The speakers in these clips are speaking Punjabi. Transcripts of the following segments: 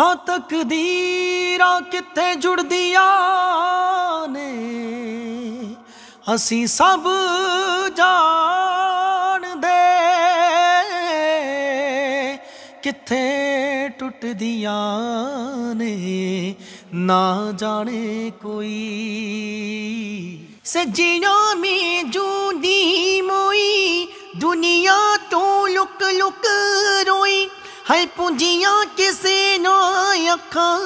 ਹਾਂ ਤਕਦੀਰਾਂ ਕਿੱਥੇ ਜੁੜਦੀਆਂ ਨੇ ਅਸੀਂ ਸਭ ਜਾਣਦੇ ਕਿੱਥੇ ਟੁੱਟਦੀਆਂ ਨੇ ਨਾ ਜਾਣੇ ਕੋਈ ਸਜਿਆ ਮੇ ਜੂਦੀ ਮੋਈ ਦੁਨੀਆ ਤੋਂ ਲੁਕ ਲੁਕ ਰੋਈ ਹਾਈ ਪੁੰਜੀਆਂ ਕਿਸੇ ਨੂੰ ਅੱਖਾਂ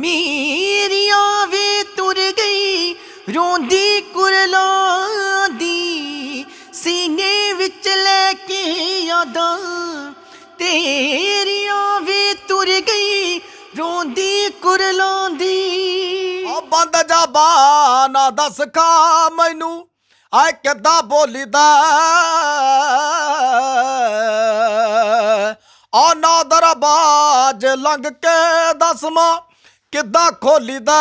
ਮੇਰੀਆਂ ਵੀ ਤੁਰ ਗਈ ਰੋਂਦੀ ਕੁਰਲਾਂਦੀ ਸੀਨੇ ਵਿੱਚ ਲੈ ਕੇ ਯਾਦਾਂ ਤੇਰੀਆਂ ਵੀ ਤੁਰ ਗਈ ਰੋਂਦੀ ਕੁਰਲਾਂਦੀ ਓ ਬੰਦ ਜਾ ਬਾ ਨਾ ਦੱਸ ਕਾ ਮੈਨੂੰ ਆ ਕਿੱਦਾਂ ਬੋਲੀਦਾ ਆ ਨਾ ਦਰਬਾਜ ਲੰਘ ਕੇ ਦਸਮਾ ਕਿੱਦਾਂ ਖੋਲੀਦਾ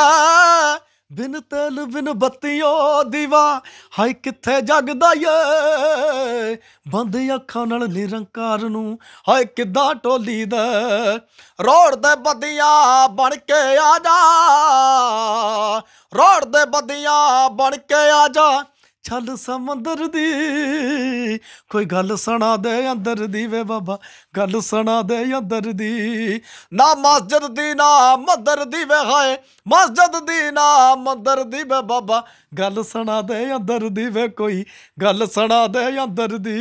ਬਿਨ ਤੇਲ ਬਿਨ ਬੱਤੀਓ ਦੀਵਾ ਹਾਏ ਕਿੱਥੇ ਜਗਦਾ ਏ ਬੰਦ ਅੱਖਾਂ ਨਾਲ ਨਿਰੰਕਾਰ ਨੂੰ ਹਾਏ ਕਿੱਦਾਂ ਟੋਲੀਦਾ ਰੋੜ ਦੇ ਬਦੀਆਂ ਬਣ ਕੇ ਆ ਜਾ ਰੋੜ ਦੇ ਬਦੀਆਂ ਬਣ ਕੇ ਆ ਜਾ ਛਲ ਸਮੁੰਦਰ ਦੀ ਦੀ ਕੋਈ ਗੱਲ ਸੁਣਾ ਦੇ ਅੰਦਰ ਦੀ ਵੇ ਬਾਬਾ ਗੱਲ ਸੁਣਾ ਦੇ ਅੰਦਰ ਦੀ ਨਾ ਮਸਜਿਦ ਦੀ ਨਾ ਮਦਰ ਦੀ ਵੇ ਹਾਏ ਮਸਜਿਦ ਦੀ ਨਾ ਮਦਰ ਦੀ ਵੇ ਬਾਬਾ ਗੱਲ ਸੁਣਾ ਦੇ ਅੰਦਰ ਦੀ ਵੇ ਕੋਈ ਗੱਲ ਸੁਣਾ ਦੇ ਅੰਦਰ ਦੀ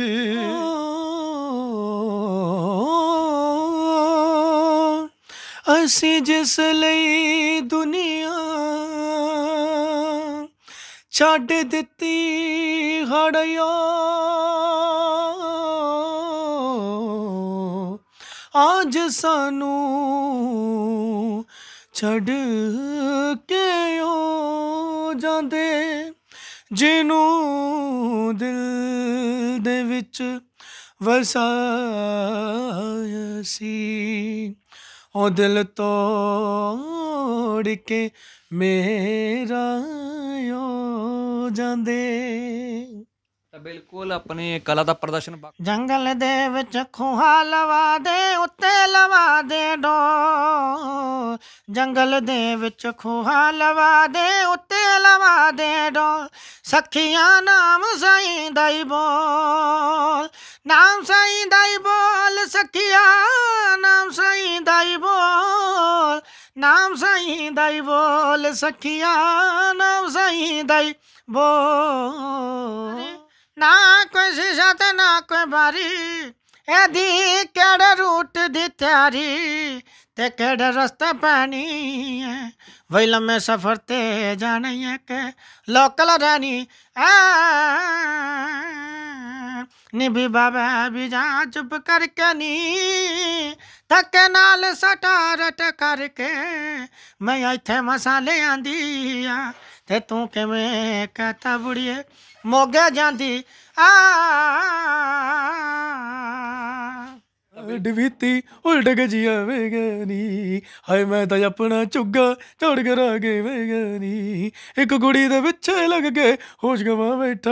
ਅਸੀਂ ਜਿਸ ਲਈ ਦੁਨੀਆ ਛੱਡ ਦਿੱਤੀ ਹੜਿਆ ਅੱਜ ਸਾਨੂੰ ਛੱਡ ਕੇ ਹੋ ਜਾਂਦੇ ਜਿਹਨੂੰ ਦਿਲ ਦੇ ਵਿੱਚ ਵਸਾਇਆ ਸੀ ਉਹ ਦਿਲ ਤੋੜ ਕੇ ਮੇਰਾ ਹੋ ਜਾਂਦੇ ਬਿਲਕੁਲ ਆਪਣੀ ਕਲਾ ਦਾ ਪ੍ਰਦਰਸ਼ਨ ਜੰਗਲ ਦੇ ਵਿੱਚ ਖੁਹਾ ਲਵਾ ਦੇ ਉੱਤੇ ਲਵਾ ਦੇ ਡੋ ਜੰਗਲ ਦੇ ਵਿੱਚ ਖੁਹਾ ਲਵਾ ਦੇ ਉੱਤੇ ਲਵਾ ਦੇ ਡੋ ਸਖੀਆਂ ਨਾਮ ਸਾਈਂ ਦਾਈ ਬੋਲ ਨਾਮ ਸਾਈਂ ਦਾਈ ਬੋਲ ਸਖੀਆਂ ਨਾਮ ਸਾਈਂ ਦਾਈ ਬੋਲ ਨਾਮ ਸਾਈਂ ਦਾਈ ਬੋਲ ਸਖੀਆਂ ਨਾਮ ਸਾਈਂ ਦਾਈ ਬੋਲ ਨਾ ਕੋਈ ਸਿਸ਼ਾ ਤੇ ਨਾ ਕੋਈ ਬਾਰੀ ਇਹਦੀ ਕਿਹੜੇ ਰੂਟ ਦੀ ਤਿਆਰੀ ਤੇ ਕਿਹੜੇ ਰਸਤੇ ਪੈਣੀ ਐ ਵਈ ਲੰਮੇ ਸਫ਼ਰ ਤੇ ਜਾਣੀ ਐ ਕਿ ਲੋਕਲ ਰਾਨੀ ਆ ਨੀ ਵੀ ਬਾਬਾ ਵੀ ਜਾ ਚੁੱਪ ਕਰਕੇ ਨੀ ਧੱਕੇ ਨਾਲ ਸਟਾਰਟ ਕਰਕੇ ਮੈਂ ਇੱਥੇ ਮਸਾਲੇ ਆਂਦੀ ਆ ਤੇ ਤੂੰ ਕਿਵੇਂ ਕਹਤਾ ਬੁੜੀਏ ਮੋਗੇ ਜਾਂਦੀ ਆ ਡਵੀਤੀ ਉਲਟ ਕੇ ਜੀਵੇਂਗੇ ਨੀ ਹਾਏ ਮੈਂ ਤਾਂ ਆਪਣਾ ਚੁੱਗਾ ਛੋੜ ਕੇ ਰਹਿ ਗਏਵੇਂਗੇ ਨੀ ਇੱਕ ਕੁੜੀ ਦੇ ਪਿੱਛੇ ਲੱਗ ਕੇ ਹੋਸ਼ ਗਵਾ ਬੈਠਾ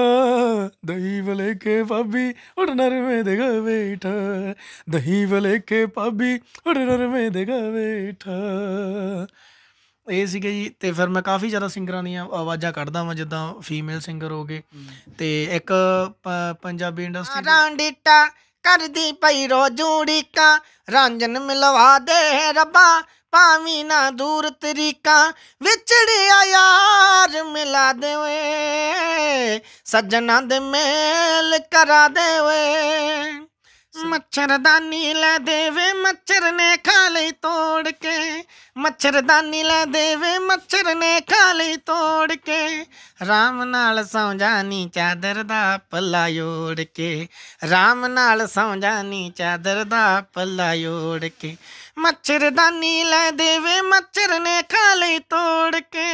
ਦਹੀਂ ਵਲੇ ਕੇ ਭਾਬੀ ਉੜ ਨਰਵੇਂ ਦੇ ਗਾ ਬੈਠਾ ਦਹੀਂ ਵਲੇ ਕੇ ਭਾਬੀ ਉੜ ਨਰਵੇਂ ਦੇ ਗਾ ਬੈਠਾ ਇਹ ਸੀਗੇ ਜੀ ਤੇ ਫਿਰ ਮੈਂ ਕਾਫੀ ਜ਼ਿਆਦਾ ਸਿੰਗਰਾਂ ਦੀਆਂ ਆਵਾਜ਼ਾਂ ਕੱਢਦਾ ਵਾਂ ਜਿੱਦਾਂ ਫੀਮੇਲ ਸਿੰਗਰ ਹੋ ਗਏ ਤੇ ਇੱਕ ਪੰਜਾਬੀ ਇੰਡਸਟਰੀ ਰਾਂਡਿਟਾ ਕਰਦੀ ਪਈ ਕਾ ਰਾਂਜਨ ਮਿਲਵਾ ਦੇ ਰੱਬਾ ਪਾਵੀ ਨਾ ਦੂਰ ਤਰੀਕਾ ਵਿਚੜਿਆ ਯਾਰ ਮਿਲਾ ਦੇਵੇ ਸੱਜਣਾ ਦੇ ਮੇਲ ਕਰਾ ਦੇਵੇ ਮੱਛਰਦਾਨੀ ਲੈ ਦੇਵੇ ਮੱਛਰ ਨੇ ਖਾ ਲਈ ਤੋੜ ਕੇ ਮੱਛਰਦਾਨੀ ਲੈ ਦੇਵੇ ਮੱਛਰ ਨੇ ਖਾਲੀ ਤੋੜ ਕੇ RAM ਨਾਲ ਸੌ ਜਾਨੀ ਚਾਦਰ ਦਾ ਪੱਲਾ ਓੜ ਕੇ RAM ਨਾਲ ਸੌ ਜਾਨੀ ਚਾਦਰ ਦਾ ਪੱਲਾ ਓੜ ਕੇ ਮੱਛਰਦਾਨੀ ਲੈ ਦੇਵੇ ਮੱਛਰ ਨੇ ਖਾਲੀ ਤੋੜ ਕੇ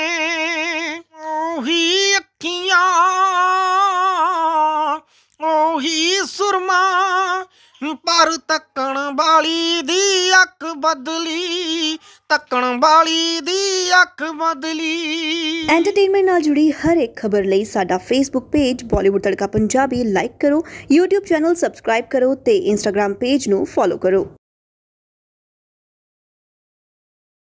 ਪਰ ਤੱਕਣ ਵਾਲੀ ਦੀ ਅੱਖ ਬਦਲੀ ਤੱਕਣ ਵਾਲੀ ਦੀ ਅੱਖ ਬਦਲੀ ਐਂਟਰਟੇਨਮੈਂਟ ਨਾਲ ਜੁੜੀ ਹਰ ਇੱਕ ਖਬਰ ਲਈ ਸਾਡਾ Facebook page Bollywood Tadka Punjabi like ਕਰੋ YouTube ਚੈਨਲ ਸਬਸਕ੍ਰਾਈਬ ਕਰੋ ਤੇ Instagram ਪੇਜ ਨੂੰ ਫੋਲੋ ਕਰੋ